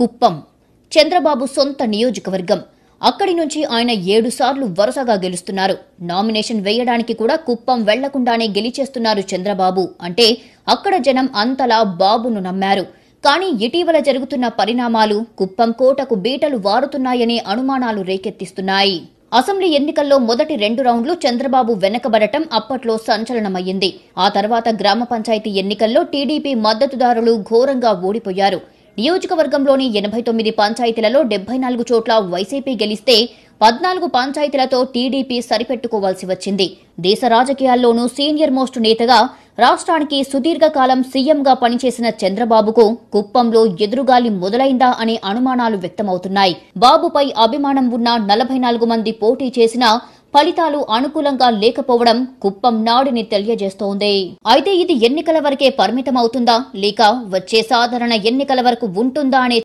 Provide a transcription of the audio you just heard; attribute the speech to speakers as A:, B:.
A: కుప్పం చంద్రబాబు సొంత నియోజకవర్గం అక్కడి నుంచి ఆయన ఏడుసార్లు వరుసగా గెలుస్తున్నారు నామినేషన్ వేయడానికి కూడా కుప్పం వెళ్లకుండానే గెలిచేస్తున్నారు చంద్రబాబు అంటే అక్కడ జనం అంతలా బాబును నమ్మారు కానీ ఇటీవల జరుగుతున్న పరిణామాలు కుప్పం కోటకు బీటలు వారుతున్నాయనే అనుమానాలు రేకెత్తిస్తున్నాయి అసెంబ్లీ ఎన్నికల్లో మొదటి రెండు రౌండ్లు చంద్రబాబు వెనకబడటం అప్పట్లో సంచలనమయ్యింది ఆ తర్వాత గ్రామ పంచాయతీ ఎన్నికల్లో టీడీపీ మద్దతుదారులు ఘోరంగా ఓడిపోయారు నియోజకవర్గంలోని ఎనభై తొమ్మిది పంచాయతీలలో డెబ్బై నాలుగు చోట్ల వైసీపీ గెలిస్తే పద్నాలుగు పంచాయతీలతో టీడీపీ సరిపెట్టుకోవాల్సి వచ్చింది దేశ రాజకీయాల్లోనూ సీనియర్ మోస్ట్ నేతగా రాష్ట్రానికి సుదీర్ఘకాలం సీఎంగా పనిచేసిన చంద్రబాబుకు కుప్పంలో ఎదురుగాలి మొదలైందా అనే అనుమానాలు వ్యక్తమవుతున్నాయి బాబుపై అభిమానం ఉన్న నలభై నాలుగు మంది పోటీ చేసినా ఫలితాలు అనుకూలంగా లేకపోవడం కుప్పం నాడిని తెలియజేస్తోంది అయితే ఇది ఎన్నికల వరకే పరిమితమవుతుందా లేక వచ్చే సాధారణ ఎన్నికల వరకు ఉంటుందా అనే